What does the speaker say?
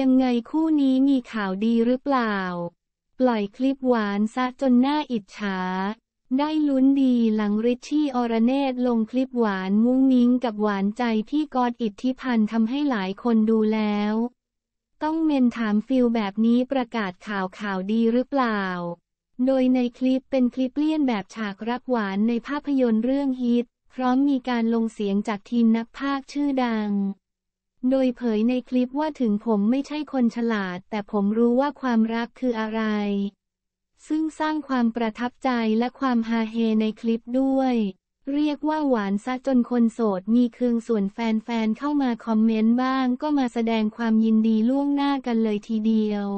ยังไงคู่นี้มีข่าวดีหรือเปล่า ปล่อยคลิปหวานซะจนหน้าอิจฉา ได้ลุ้นดีหลังริชชี่อรเนตลงคลิปหวานมุ้งมิ้งกับหวานใจพี่กอดอิทธิพันธ์ทำให้หลายคนดูแล้ว ต้องเมนถามฟิลแบบนี้ประกาศข่าวข่าวดีหรือเปล่า โดยในคลิปเป็นคลิปเลี่ยนแบบฉากรับหวานในภาพยนตร์เรื่องฮิต พร้อมมีการลงเสียงจากทีมนักพากย์ชื่อดังโดยเผยในคลิปว่าถึงผมไม่ใช่คนฉลาด แต่ผมรู้ว่าความรักคืออะไร ซึ่งสร้างความประทับใจและความฮาเฮในคลิปด้วย เรียกว่าหวานซะจนคนโสดมีเครื่องส่วนแฟนๆเข้ามาคอมเมนต์บ้าง ก็มาแสดงความยินดีล่วงหน้ากันเลยทีเดียว